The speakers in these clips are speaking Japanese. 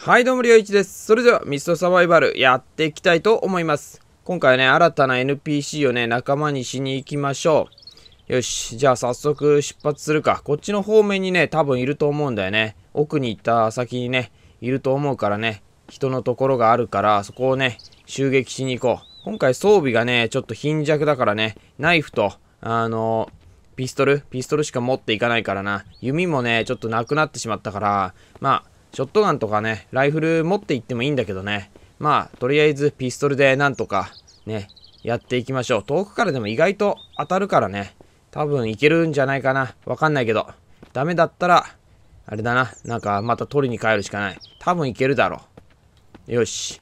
はい、どうも、りょういちです。それでは、ミストサバイバルやっていきたいと思います。今回ね、新たな NPC をね、仲間にしに行きましょう。よし、じゃあ早速出発するか。こっちの方面にね、多分いると思うんだよね。奥に行った先にね、いると思うからね、人のところがあるから、そこをね、襲撃しに行こう。今回装備がね、ちょっと貧弱だからね、ナイフと、あのピストルピストルしか持っていかないからな。弓もね、ちょっとなくなってしまったから、まあ、ショットガンとかね、ライフル持って行ってもいいんだけどね。まあ、とりあえずピストルでなんとかね、やっていきましょう。遠くからでも意外と当たるからね、多分いけるんじゃないかな。わかんないけど。ダメだったら、あれだな。なんかまた取りに帰るしかない。多分いけるだろう。よし。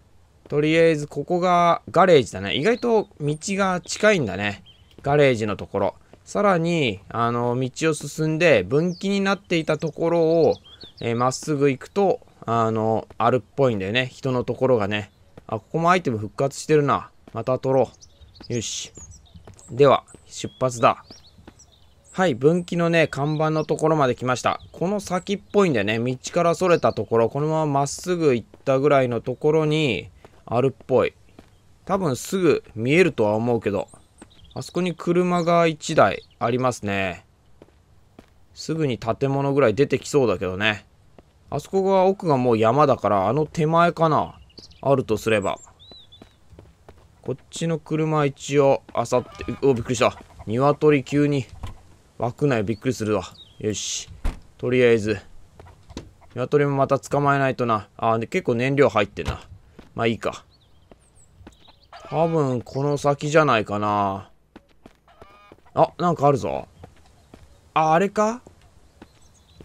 とりあえずここがガレージだね。意外と道が近いんだね。ガレージのところ。さらに、あの、道を進んで分岐になっていたところを、えー、まっすぐ行くと、あの、あるっぽいんだよね。人のところがね。あ、ここもアイテム復活してるな。また取ろう。よし。では、出発だ。はい、分岐のね、看板のところまで来ました。この先っぽいんだよね。道から逸れたところ、このまままっすぐ行ったぐらいのところに、あるっぽい。多分すぐ見えるとは思うけど、あそこに車が1台ありますね。すぐに建物ぐらい出てきそうだけどね。あそこが奥がもう山だから、あの手前かな。あるとすれば。こっちの車一応、あさって、お、びっくりした。鶏急に枠内びっくりするわ。よし。とりあえず。鶏もまた捕まえないとな。あ、で結構燃料入ってんな。まあいいか。多分この先じゃないかな。あ、なんかあるぞ。あ、あれか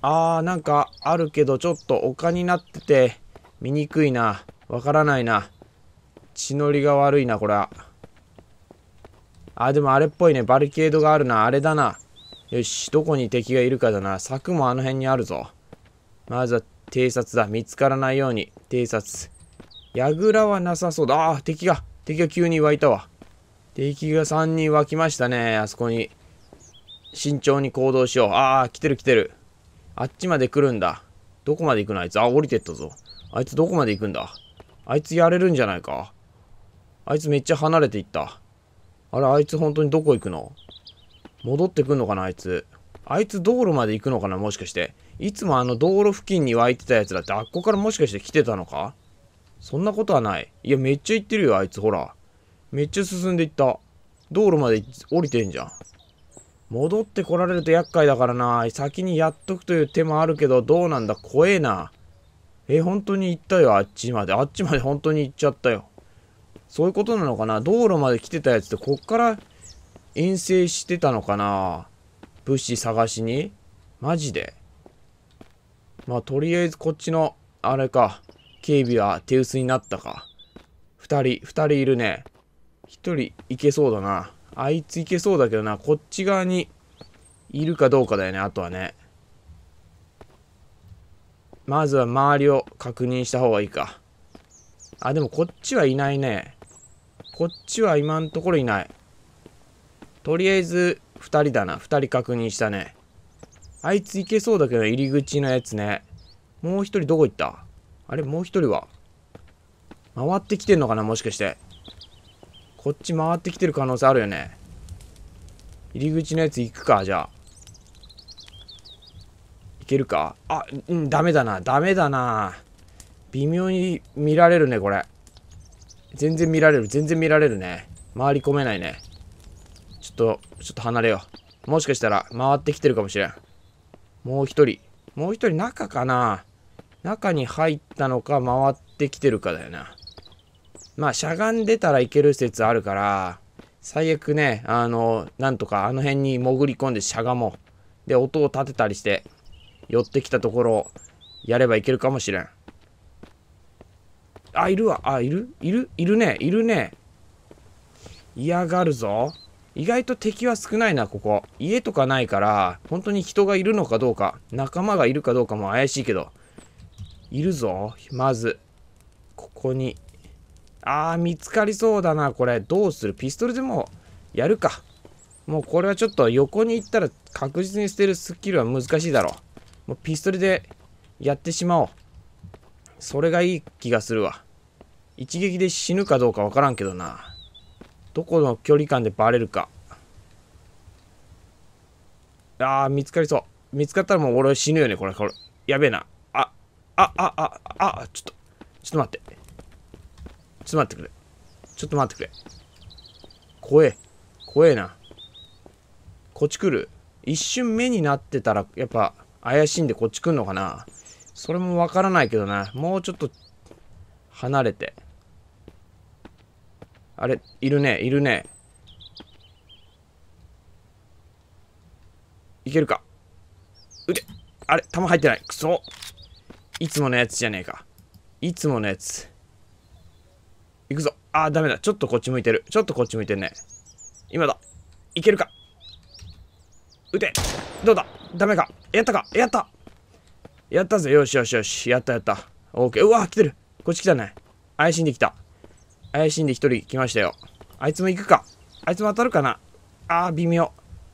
あーなんかあるけどちょっと丘になってて見にくいなわからないな血のりが悪いなこれはあでもあれっぽいねバリケードがあるなあれだなよしどこに敵がいるかだな柵もあの辺にあるぞまずは偵察だ見つからないように偵察やぐらはなさそうだあー敵が敵が急に湧いたわ敵が3人湧きましたねあそこに慎重に行動しようああ来てる来てるあっちまで来るんだ。どこまで行くのあいつ。あ、降りてったぞ。あいつどこまで行くんだあいつやれるんじゃないかあいつめっちゃ離れていった。あれ、あいつ本当にどこ行くの戻ってくんのかなあいつ。あいつ道路まで行くのかなもしかして。いつもあの道路付近に湧いてたやつだってあっこからもしかして来てたのかそんなことはない。いや、めっちゃ行ってるよ、あいつ。ほら。めっちゃ進んでいった。道路まで降りてんじゃん。戻ってこられると厄介だからな。先にやっとくという手もあるけど、どうなんだ怖えな。え、本当に行ったよ、あっちまで。あっちまで本当に行っちゃったよ。そういうことなのかな道路まで来てたやつって、こっから遠征してたのかな物資探しにマジでまあ、とりあえずこっちの、あれか。警備は手薄になったか。二人、二人いるね。一人行けそうだな。あいついけそうだけどな、こっち側にいるかどうかだよね、あとはね。まずは周りを確認した方がいいか。あ、でもこっちはいないね。こっちは今んところいない。とりあえず2人だな。2人確認したね。あいついけそうだけど、入り口のやつね。もう1人どこ行ったあれもう1人は回ってきてんのかなもしかして。こっち回ってきてる可能性あるよね。入り口のやつ行くか、じゃあ。行けるかあ、うん、ダメだな。ダメだな。微妙に見られるね、これ。全然見られる。全然見られるね。回り込めないね。ちょっと、ちょっと離れよう。もしかしたら、回ってきてるかもしれん。もう一人。もう一人中かな中に入ったのか、回ってきてるかだよな。まあ、しゃがんでたらいける説あるから、最悪ね、あの、なんとかあの辺に潜り込んでしゃがもう。で、音を立てたりして、寄ってきたところをやればいけるかもしれん。あ、いるわ。あ、いるいるいるね。いるね。嫌がるぞ。意外と敵は少ないな、ここ。家とかないから、本当に人がいるのかどうか、仲間がいるかどうかも怪しいけど。いるぞ。まず、ここにあー、見つかりそうだな、これ。どうするピストルでもやるか。もうこれはちょっと横に行ったら確実に捨てるスキルは難しいだろう。もうピストルでやってしまおう。それがいい気がするわ。一撃で死ぬかどうかわからんけどな。どこの距離感でバレるか。あー、見つかりそう。見つかったらもう俺死ぬよね、これ。これやべえな。あ、あ、あ、あ、あ、ちょっと、ちょっと待って。ちょっと待ってくれ。ちょっと待ってくれ。怖え。怖えな。こっち来る。一瞬目になってたら、やっぱ、怪しいんでこっち来んのかな。それもわからないけどな。もうちょっと、離れて。あれ、いるね、いるね。いけるか。うて。あれ、弾入ってない。くそ。いつものやつじゃねえか。いつものやつ。行くぞ。あー、ダメだ。ちょっとこっち向いてる。ちょっとこっち向いてんね。今だ。いけるか。撃て。どうだダメか。やったか。やった。やったぜ。よしよしよし。やったやった。オッケー。うわ、来てる。こっち来たね。怪しんできた。怪しんで一人来ましたよ。あいつも行くか。あいつも当たるかな。あー、微妙。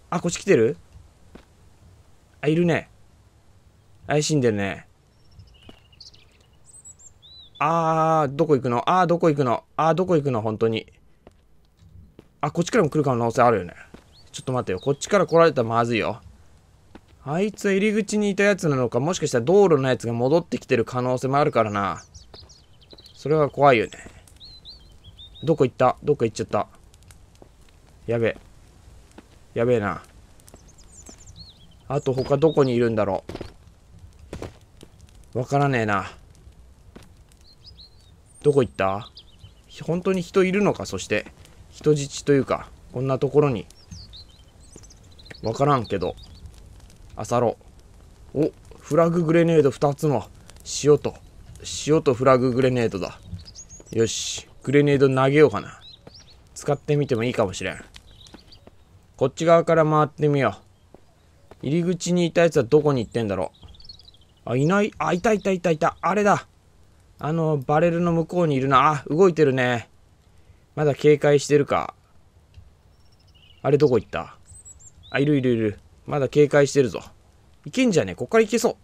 あ、こっち来てるあ、いるね。怪しんでるね。あー、どこ行くのあー、どこ行くのあー、どこ行くの本当に。あ、こっちからも来る可能性あるよね。ちょっと待ってよ。こっちから来られたらまずいよ。あいつは入り口にいたやつなのか、もしかしたら道路のやつが戻ってきてる可能性もあるからな。それは怖いよね。どこ行ったどこ行っちゃった。やべえ。やべえな。あと他どこにいるんだろう。わからねえな。どこ行った本当に人いるのかそして人質というかこんなところにわからんけどあさろおフラググレネード2つも塩と塩とフラググレネードだよしグレネード投げようかな使ってみてもいいかもしれんこっち側から回ってみよう入り口にいたやつはどこに行ってんだろうあいないあいたいたいたいたあれだあの、バレルの向こうにいるな。あ、動いてるね。まだ警戒してるか。あれどこ行ったあ、いるいるいる。まだ警戒してるぞ。いけんじゃねこっから行けそ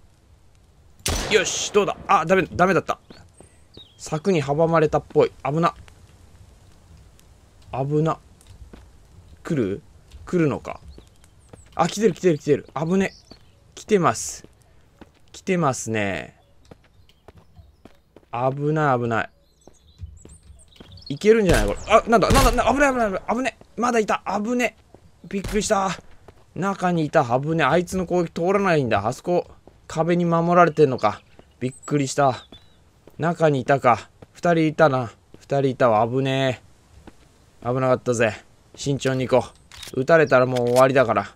う。よし、どうだあ、ダメ、ダメだった。柵に阻まれたっぽい。危な。危な。来る来るのか。あ、来てる来てる来てる。危ね。来てます。来てますね。危ない危ない。いけるんじゃないこれ。あ、なんだなんだ危ない危ない危ない。危ねまだいた危ねびっくりした。中にいた危ねあいつの攻撃通らないんだ。あそこ、壁に守られてんのか。びっくりした。中にいたか。二人いたな。二人いたわ。危ねえ。危なかったぜ。慎重に行こう。撃たれたらもう終わりだから。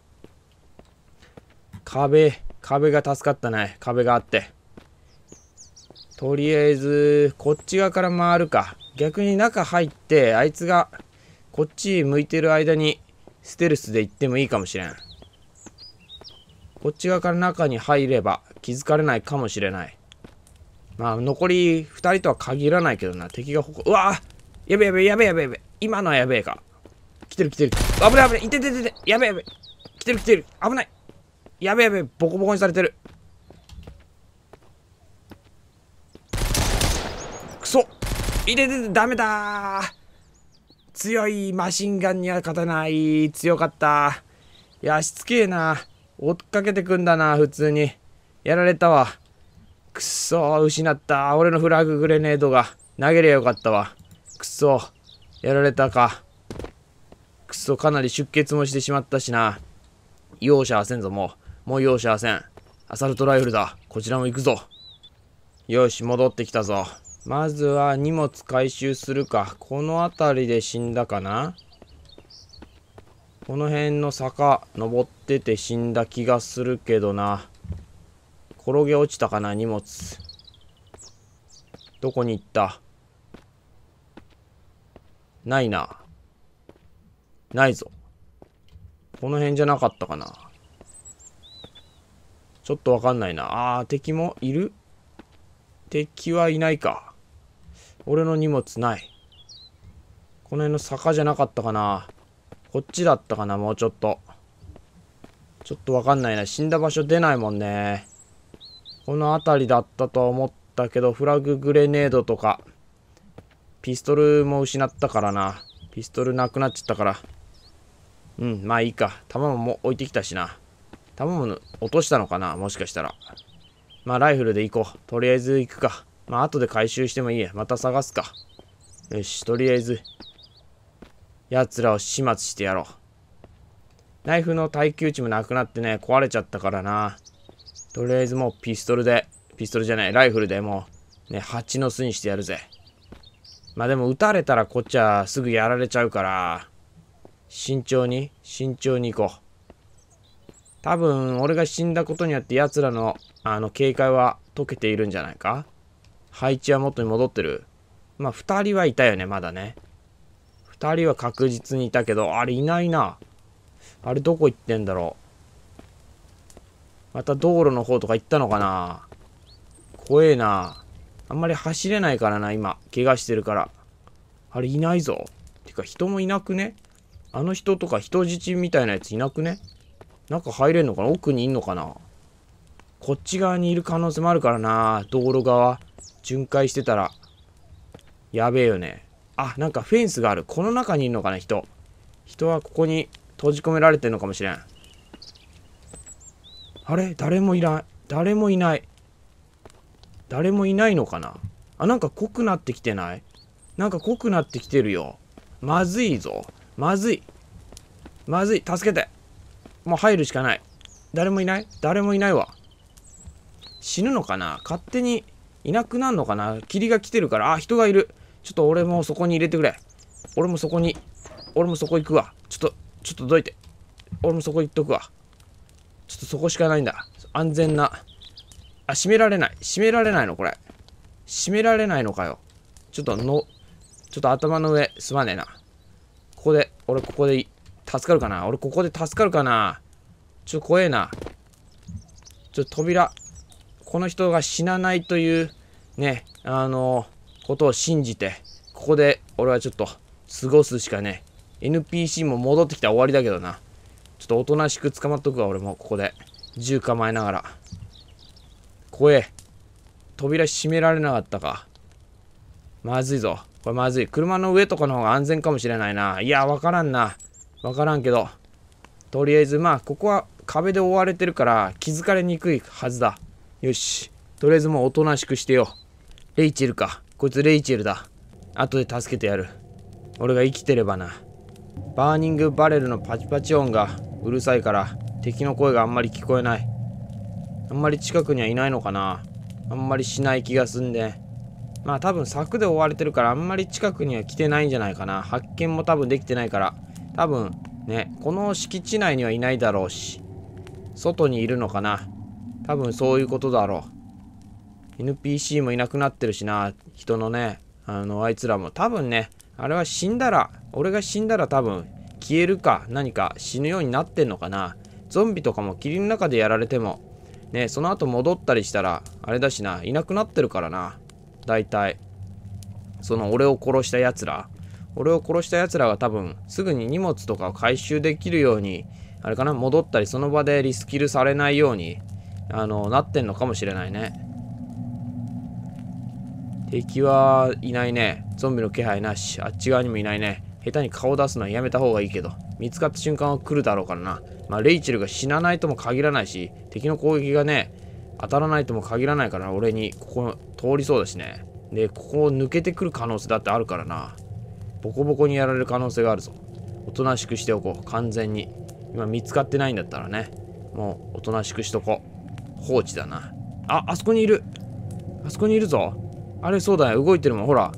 壁、壁が助かったね。壁があって。とりあえずこっち側から回るか逆に中入ってあいつがこっち向いてる間にステルスで行ってもいいかもしれんこっち側から中に入れば気づかれないかもしれないまあ残り2人とは限らないけどな敵がほこうわやべやべやべやべやべ今のはやべえか来てる来てる危ない危ないいててててやべやべ来てる来てる危ないやべやべボコボコにされてる入れてダメだ強いマシンガンには勝たない強かったいやしつけえな追っかけてくんだな普通にやられたわくっそ失った俺のフラググレネードが投げりゃよかったわくっそやられたかくっそかなり出血もしてしまったしな容赦はせんぞもうもう容赦はせんアサルトライフルだこちらも行くぞよし戻ってきたぞまずは荷物回収するか。この辺りで死んだかなこの辺の坂、登ってて死んだ気がするけどな。転げ落ちたかな、荷物。どこに行ったないな。ないぞ。この辺じゃなかったかな。ちょっとわかんないな。あー、敵もいる敵はいないか。俺の荷物ない。この辺の坂じゃなかったかな。こっちだったかな、もうちょっと。ちょっとわかんないな。死んだ場所出ないもんね。この辺りだったとは思ったけど、フラググレネードとか、ピストルも失ったからな。ピストルなくなっちゃったから。うん、まあいいか。弾も置いてきたしな。弾も落としたのかなもしかしたら。まあライフルで行こう。とりあえず行くか。まあ、後で回収してもいいや。また探すか。よし、とりあえず、奴らを始末してやろう。ナイフの耐久値もなくなってね、壊れちゃったからな。とりあえずもうピストルで、ピストルじゃない、ライフルでもう、ね、蜂の巣にしてやるぜ。まあでも撃たれたらこっちはすぐやられちゃうから、慎重に、慎重に行こう。多分、俺が死んだことによって奴らの、あの、警戒は解けているんじゃないか配置は元に戻ってる。まあ、2人はいたよね、まだね。2人は確実にいたけど、あれいないな。あれどこ行ってんだろう。また道路の方とか行ったのかな怖えな。あんまり走れないからな、今。怪我してるから。あれいないぞ。てか人もいなくねあの人とか人質みたいなやついなくね中入れんのかな奥にいんのかなこっち側にいる可能性もあるからな道路側。巡回してたら、やべえよね。あ、なんかフェンスがある。この中にいるのかな、人。人はここに閉じ込められてるのかもしれん。あれ誰もいない。誰もいない。誰もいないのかなあ、なんか濃くなってきてないなんか濃くなってきてるよ。まずいぞ。まずい。まずい。助けて。もう入るしかない。誰もいない誰もいないわ。死ぬのかな勝手にいなくなるのかな霧が来てるから。あ、人がいる。ちょっと俺もそこに入れてくれ。俺もそこに。俺もそこ行くわ。ちょっと、ちょっとどいて。俺もそこ行っとくわ。ちょっとそこしかないんだ。安全な。あ、閉められない。閉められないのこれ。閉められないのかよ。ちょっとの、ちょっと頭の上、すまねえな。ここで、俺ここで助かるかな俺ここで助かるかなちょっと怖えな。ちょっと扉、この人が死なないというね、あの、ことを信じて、ここで俺はちょっと過ごすしかね、NPC も戻ってきたら終わりだけどな。ちょっとおとなしく捕まっとくわ、俺もここで。銃構えながら。怖え。扉閉められなかったか。まずいぞ。これまずい。車の上とかの方が安全かもしれないな。いや、わからんな。わからんけど。とりあえず、まあ、ここは壁で覆われてるから気づかれにくいはずだ。よし。とりあえずもうおとなしくしてよレイチェルか。こいつレイチェルだ。後で助けてやる。俺が生きてればな。バーニングバレルのパチパチ音がうるさいから敵の声があんまり聞こえない。あんまり近くにはいないのかなあんまりしない気がすんで。まあ多分柵で覆われてるからあんまり近くには来てないんじゃないかな。発見も多分できてないから。多分ね、この敷地内にはいないだろうし。外にいるのかな多分そういうことだろう。NPC もいなくなってるしな、人のね、あの、あいつらも。多分ね、あれは死んだら、俺が死んだら多分、消えるか、何か死ぬようになってんのかな。ゾンビとかも霧の中でやられても、ね、その後戻ったりしたら、あれだしな、いなくなってるからな。大体。その俺を殺した奴ら。俺を殺した奴らが多分、すぐに荷物とかを回収できるように、あれかな、戻ったり、その場でリスキルされないように、あの、なってんのかもしれないね。敵はいないね。ゾンビの気配なし。あっち側にもいないね。下手に顔出すのはやめた方がいいけど、見つかった瞬間は来るだろうからな。まあ、レイチェルが死なないとも限らないし、敵の攻撃がね、当たらないとも限らないから俺にここ通りそうだしね。で、ここを抜けてくる可能性だってあるからな。ボコボコにやられる可能性があるぞ。おとなしくしておこう。完全に。今見つかってないんだったらね。もうおとなしくしとこう。放置だな。あ、あそこにいる。あそこにいるぞ。あれそうだね動いてるもんほら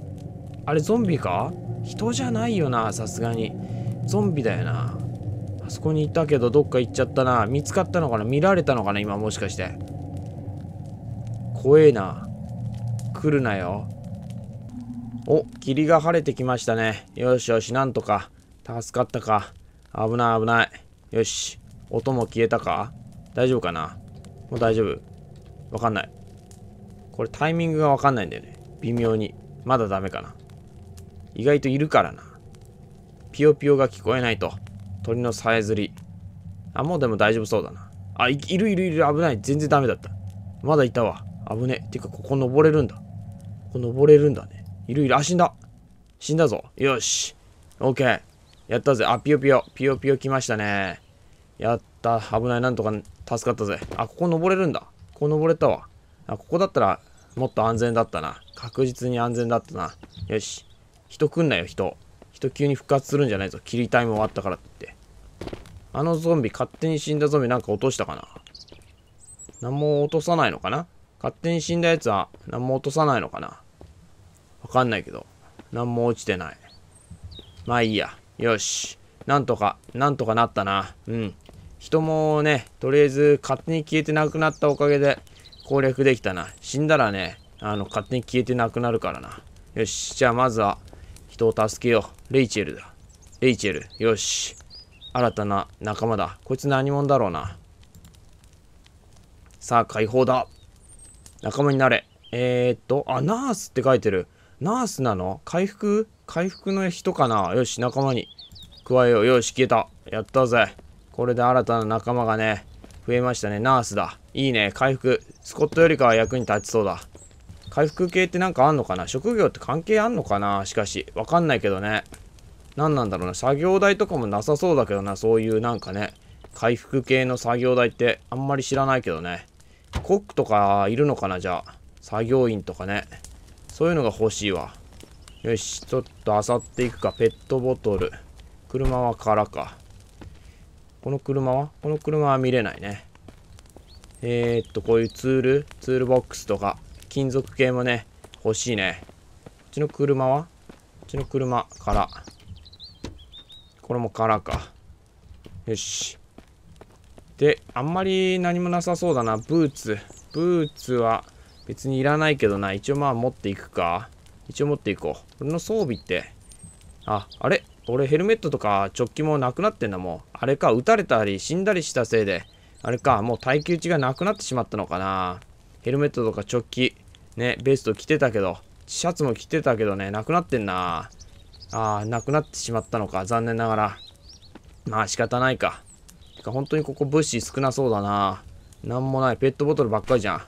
あれゾンビか人じゃないよなさすがにゾンビだよなあそこにいたけどどっか行っちゃったな見つかったのかな見られたのかな今もしかして怖えな来るなよお霧が晴れてきましたねよしよしなんとか助かったか危ない危ないよし音も消えたか大丈夫かなもう大丈夫わかんないこれタイミングがわかんないんだよね微妙に。まだダメかな。意外といるからな。ピヨピヨが聞こえないと。鳥のさえずり。あ、もうでも大丈夫そうだな。あ、いるいるいる。危ない。全然ダメだった。まだいたわ。危ねえ。てか、ここ登れるんだ。ここ登れるんだね。いるいる。あ、死んだ。死んだぞ。よし。オッケー。やったぜ。あ、ピヨピヨ。ピヨピヨ来ましたね。やった。危ない。なんとか助かったぜ。あ、ここ登れるんだ。ここ登れたわ。あ、ここだったらもっと安全だったな。確実に安全だったな。よし。人来んなよ、人。人急に復活するんじゃないぞ。切りタイム終わったからって。あのゾンビ、勝手に死んだゾンビなんか落としたかな何も落とさないのかな勝手に死んだやつは何も落とさないのかなわかんないけど。何も落ちてない。まあいいや。よし。なんとか、なんとかなったな。うん。人もね、とりあえず勝手に消えてなくなったおかげで、攻略できたな。死んだらね、あの、勝手に消えてなくなるからな。よし、じゃあまずは、人を助けよう。レイチェルだ。レイチェル。よし。新たな仲間だ。こいつ何者だろうな。さあ、解放だ。仲間になれ。えー、っと、あ、ナースって書いてる。ナースなの回復回復の人かなよし、仲間に加えよう。よし、消えた。やったぜ。これで新たな仲間がね、増えましたね。ナースだ。いいね。回復。スコットよりかは役に立ちそうだ。回復系ってなんかあんのかな職業って関係あんのかなしかし。わかんないけどね。何なんだろうな。作業台とかもなさそうだけどな。そういうなんかね。回復系の作業台ってあんまり知らないけどね。コックとかいるのかなじゃあ。作業員とかね。そういうのが欲しいわ。よし。ちょっと漁っていくか。ペットボトル。車は空か。この車はこの車は見れないね。えー、っと、こういうツール、ツールボックスとか、金属系もね、欲しいね。こっちの車はこっちの車、から。これも空か。よし。で、あんまり何もなさそうだな。ブーツ。ブーツは別にいらないけどな。一応まあ持っていくか。一応持っていこう。俺の装備って。あ、あれ俺ヘルメットとか直キもなくなってんだもん。あれか、撃たれたり死んだりしたせいで、あれか、もう耐久値がなくなってしまったのかな。ヘルメットとか直キね、ベスト着てたけど、シャツも着てたけどね、なくなってんな。あー、なくなってしまったのか、残念ながら。まあ仕方ないか。てか本当にここ物資少なそうだな。なんもない。ペットボトルばっかりじゃん。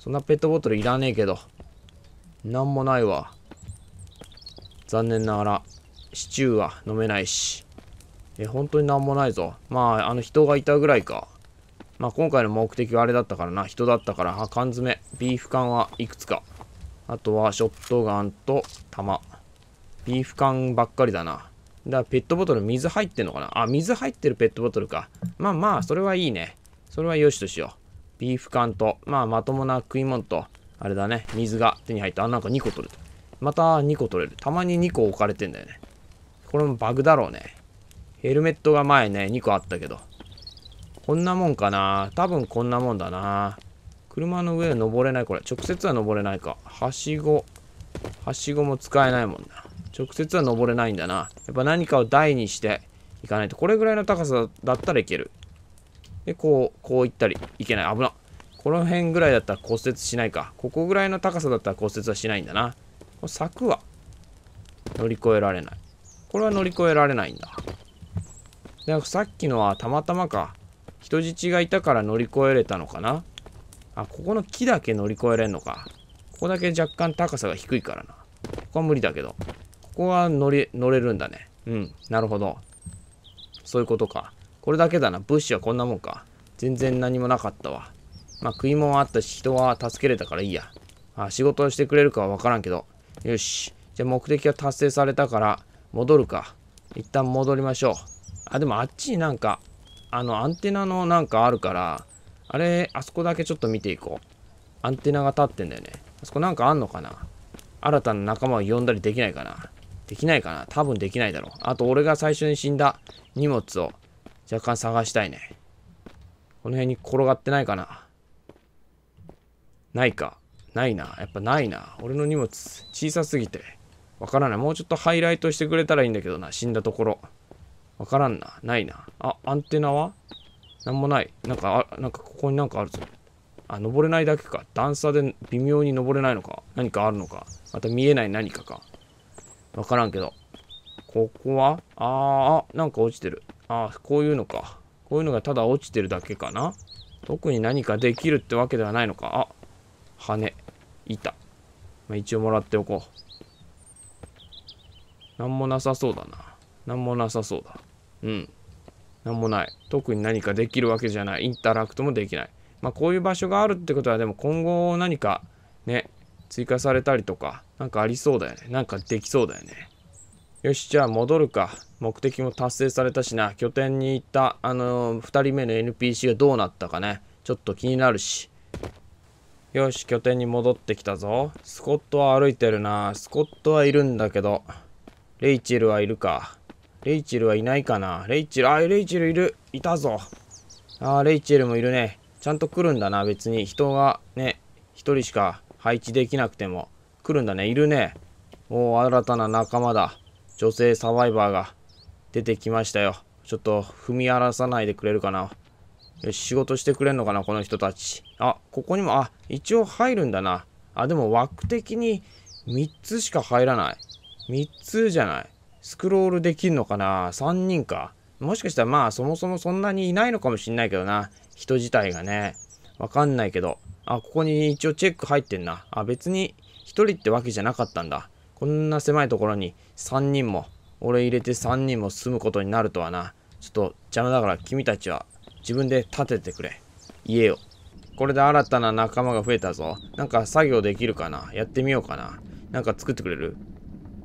そんなペットボトルいらねえけど。なんもないわ。残念ながら。シチューは飲めないし。え、本当になんもないぞ。まあ、あの人がいたぐらいか。まあ、今回の目的はあれだったからな。人だったから。あ、缶詰。ビーフ缶はいくつか。あとは、ショットガンと弾。ビーフ缶ばっかりだな。だから、ペットボトル水入ってんのかなあ、水入ってるペットボトルか。まあまあ、それはいいね。それはよしとしよう。ビーフ缶と、まあ、まともな食い物と、あれだね、水が手に入った。あ、なんか2個取れた。また2個取れる。たまに2個置かれてんだよね。これもバグだろうね。ヘルメットが前ね、2個あったけど。こんなもんかな多分こんなもんだな車の上は登れないこれ。直接は登れないか。はしご。はしごも使えないもんな。直接は登れないんだな。やっぱ何かを台にしていかないと。これぐらいの高さだったらいける。で、こう、こう行ったり。いけない。危な。この辺ぐらいだったら骨折しないか。ここぐらいの高さだったら骨折はしないんだな。こ柵は乗り越えられない。これは乗り越えられないんだ。でさっきのはたまたまか。人質がいたから乗り越えれたのかな。あ、ここの木だけ乗り越えれんのか。ここだけ若干高さが低いからな。ここは無理だけど。ここは乗り、乗れるんだね。うん、なるほど。そういうことか。これだけだな。物資はこんなもんか。全然何もなかったわ。まあ食い物はあったし、人は助けれたからいいや。あ仕事をしてくれるかはわからんけど。よし。じゃあ目的は達成されたから、戻るか。一旦戻りましょう。あ、でもあっちになんか、あの、アンテナのなんかあるから、あれ、あそこだけちょっと見ていこう。アンテナが立ってんだよね。あそこなんかあんのかな新たな仲間を呼んだりできないかなできないかな多分できないだろう。あと、俺が最初に死んだ荷物を若干探したいね。この辺に転がってないかなないか。ないな。やっぱないな。俺の荷物、小さすぎて。わからない。もうちょっとハイライトしてくれたらいいんだけどな。死んだところ。わからんな。ないな。あ、アンテナはなんもない。なんか、あ、なんかここになんかあるぞ。あ、登れないだけか。段差で微妙に登れないのか。何かあるのか。また見えない何かか。わからんけど。ここはあー、なんか落ちてる。ああ、こういうのか。こういうのがただ落ちてるだけかな。特に何かできるってわけではないのか。あ、羽、板。まあ、一応もらっておこう。なんもなさそうだな。なんもなさそうだ。うん。なんもない。特に何かできるわけじゃない。インタラクトもできない。まあ、こういう場所があるってことは、でも今後何かね、追加されたりとか、何かありそうだよね。なんかできそうだよね。よし、じゃあ戻るか。目的も達成されたしな。拠点に行った、あのー、2人目の NPC がどうなったかね。ちょっと気になるし。よし、拠点に戻ってきたぞ。スコットは歩いてるな。スコットはいるんだけど。レイチェルはいるか。レイチェルはいないかな。レイチェル、あ、レイチェルいる。いたぞ。あレイチェルもいるね。ちゃんと来るんだな、別に。人がね、一人しか配置できなくても。来るんだね。いるね。もう新たな仲間だ。女性サバイバーが出てきましたよ。ちょっと踏み荒らさないでくれるかな。よし、仕事してくれんのかな、この人たち。あ、ここにも、あ、一応入るんだな。あ、でも枠的に3つしか入らない。3つじゃない。スクロールできんのかな ?3 人か。もしかしたらまあそもそもそんなにいないのかもしんないけどな。人自体がね。わかんないけど。あ、ここに一応チェック入ってんな。あ、別に1人ってわけじゃなかったんだ。こんな狭いところに3人も、俺入れて3人も住むことになるとはな。ちょっと邪魔だから君たちは自分で建ててくれ。家を。これで新たな仲間が増えたぞ。なんか作業できるかなやってみようかな。なんか作ってくれる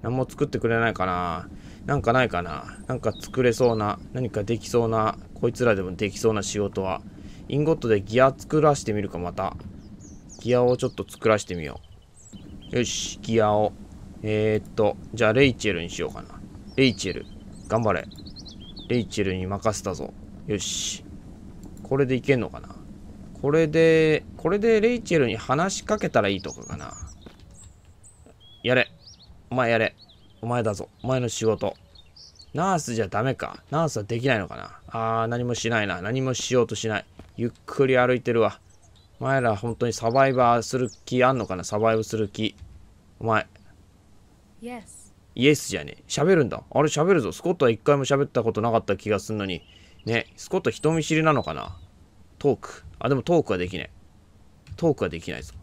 何も作ってくれないかななんかないかななんか作れそうな、何かできそうな、こいつらでもできそうな仕事は。インゴットでギア作らしてみるか、また。ギアをちょっと作らしてみよう。よし、ギアを。えー、っと、じゃあレイチェルにしようかな。レイチェル、頑張れ。レイチェルに任せたぞ。よし。これでいけんのかなこれで、これでレイチェルに話しかけたらいいとかかな。やれ。お前やれ。お前だぞ。お前の仕事。ナースじゃダメか。ナースはできないのかな。あー、何もしないな。何もしようとしない。ゆっくり歩いてるわ。お前ら本当にサバイバーする気あんのかなサバイブする気。お前。Yes. イエスじゃねえ。喋るんだ。あれ喋るぞ。スコットは一回も喋ったことなかった気がすんのに。ね、スコット人見知りなのかなトーク。あ、でもトークはできない。トークはできないぞ。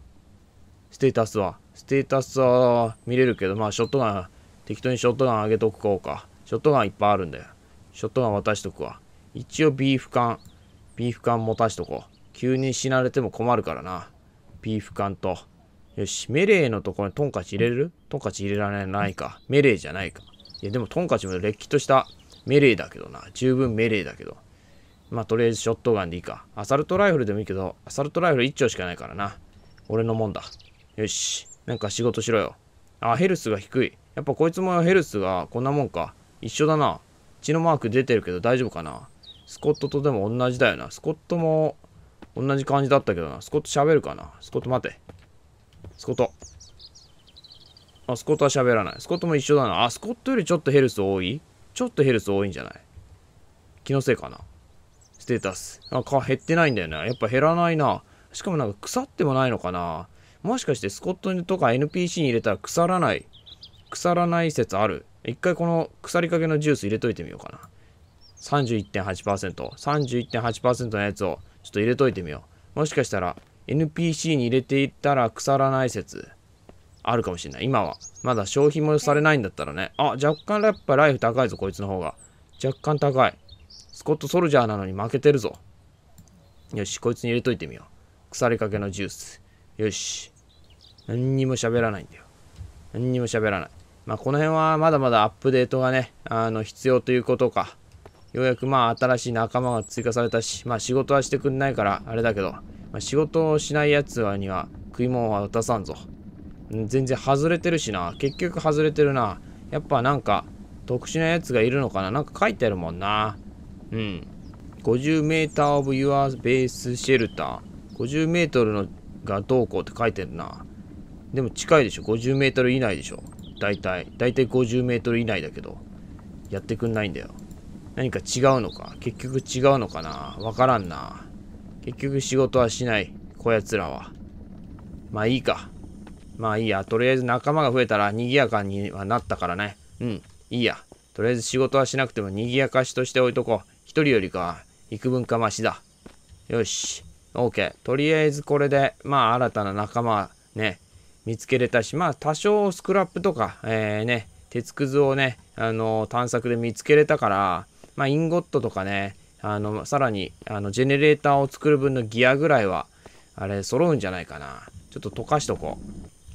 ステータスはステータスは見れるけど、まあ、ショットガン、適当にショットガン上げとこうか。ショットガンいっぱいあるんだよ。ショットガン渡しとくわ。一応ビーフ缶、ビーフ缶持たしとこう。急に死なれても困るからな。ビーフ缶と。よし、メレーのところにトンカチ入れるトンカチ入れられないか。メレーじゃないか。いや、でもトンカチもれっきとしたメレーだけどな。十分メレーだけど。まあ、とりあえずショットガンでいいか。アサルトライフルでもいいけど、アサルトライフル1丁しかないからな。俺のもんだ。よし。なんか仕事しろよ。あ、ヘルスが低い。やっぱこいつもヘルスがこんなもんか。一緒だな。血のマーク出てるけど大丈夫かな。スコットとでも同じだよな。スコットも同じ感じだったけどな。スコット喋るかな。スコット待て。スコット。あ、スコットは喋らない。スコットも一緒だな。あ、スコットよりちょっとヘルス多いちょっとヘルス多いんじゃない気のせいかな。ステータス。あ、か、減ってないんだよな、やっぱ減らないな。しかもなんか腐ってもないのかな。もしかしてスコットとか NPC に入れたら腐らない。腐らない説ある。一回この腐りかけのジュース入れといてみようかな。31.8%。31.8%のやつをちょっと入れといてみよう。もしかしたら NPC に入れていったら腐らない説あるかもしれない。今は。まだ消費もされないんだったらね。あ、若干やっぱライフ高いぞ、こいつの方が。若干高い。スコットソルジャーなのに負けてるぞ。よし、こいつに入れといてみよう。腐りかけのジュース。よし。何にも喋らないんだよ。何にも喋らない。まあ、この辺はまだまだアップデートがね、あの、必要ということか。ようやくまあ、新しい仲間が追加されたし、まあ、仕事はしてくんないから、あれだけど、まあ、仕事をしない奴らには食い物は渡さんぞ。全然外れてるしな。結局外れてるな。やっぱなんか、特殊なやつがいるのかななんか書いてあるもんな。うん。50メーターオブユアベースシェルター。50メートルのがどうこうって書いてるな。でも近いでしょ5 0メートル以内でしょ大体大体5 0メートル以内だけどやってくんないんだよ何か違うのか結局違うのかなわからんな結局仕事はしないこやつらはまあいいかまあいいやとりあえず仲間が増えたら賑やかにはなったからねうんいいやとりあえず仕事はしなくても賑やかしとして置いとこう一人よりか幾分かましだよし OK とりあえずこれでまあ新たな仲間ね見つけれたし、まあ多少スクラップとか、えー、ね、鉄くずをね、あの探索で見つけれたから、まあインゴットとかね、あの、さらに、あの、ジェネレーターを作る分のギアぐらいは、あれ、揃うんじゃないかな。ちょっと溶かしとこ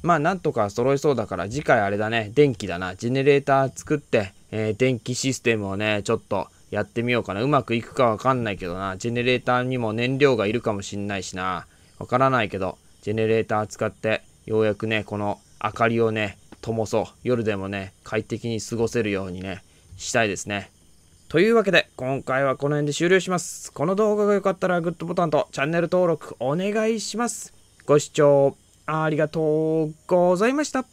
う。まあ、なんとか揃いそうだから、次回あれだね、電気だな。ジェネレーター作って、えー、電気システムをね、ちょっとやってみようかな。うまくいくかわかんないけどな。ジェネレーターにも燃料がいるかもしんないしな。わからないけど、ジェネレーター使って、ようやくね、この明かりをね、灯そう。夜でもね、快適に過ごせるようにね、したいですね。というわけで、今回はこの辺で終了します。この動画が良かったらグッドボタンとチャンネル登録お願いします。ご視聴ありがとうございました。